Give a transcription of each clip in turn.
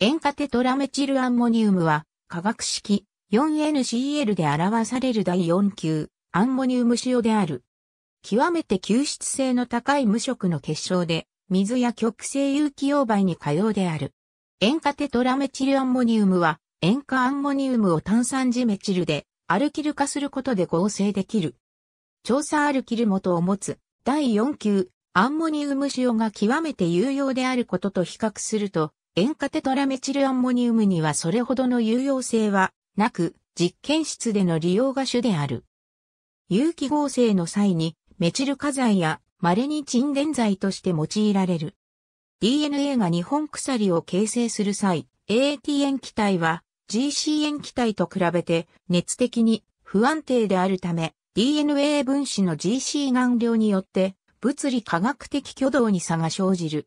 塩化テトラメチルアンモニウムは、化学式 4NCl で表される第4級、アンモニウム塩である。極めて吸湿性の高い無色の結晶で、水や極性有機溶媒に可用である。塩化テトラメチルアンモニウムは、塩化アンモニウムを炭酸ジメチルで、アルキル化することで合成できる。調査アルキル元を持つ、第4級、アンモニウム塩が極めて有用であることと比較すると、塩化テトラメチルアンモニウムにはそれほどの有用性はなく、実験室での利用が主である。有機合成の際にメチル化剤や稀に沈殿剤として用いられる。DNA が日本鎖を形成する際、AT 塩基体は GC 塩基体と比べて熱的に不安定であるため、DNA 分子の GC 顔料によって物理化学的挙動に差が生じる。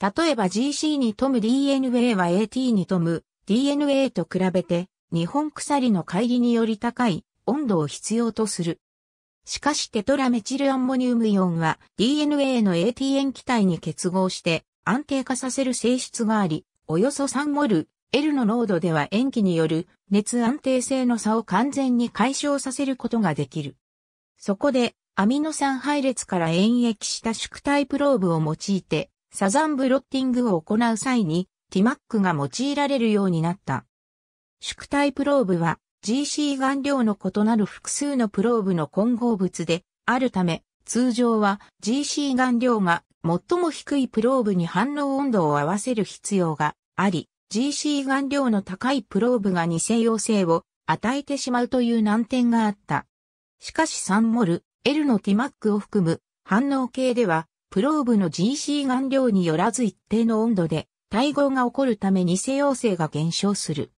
例えば GC に富む DNA は AT に富む DNA と比べて、日本鎖の乖離により高い温度を必要とする。しかしテトラメチルアンモニウムイオンは DNA の AT 塩基体に結合して安定化させる性質があり、およそ3モル L の濃度では塩基による熱安定性の差を完全に解消させることができる。そこでアミノ酸配列から演液した縮体プローブを用いてサザンブロッティングを行う際に、ティマックが用いられるようになった。宿体プローブは GC 顔料の異なる複数のプローブの混合物であるため、通常は GC 顔料が最も低いプローブに反応温度を合わせる必要があり、GC 顔料の高いプローブが偽陽性を与えてしまうという難点があった。しかし3モル L のティマックを含む反応系ではプローブの GC 顔料によらず一定の温度で対合が起こるため偽陽性が減少する。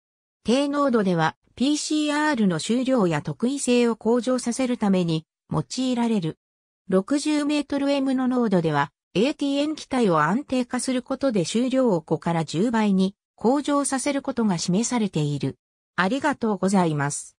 低濃度では PCR の終了や特異性を向上させるために用いられる。60メートル M の濃度では ATN 気体を安定化することで終了を5から10倍に向上させることが示されている。ありがとうございます。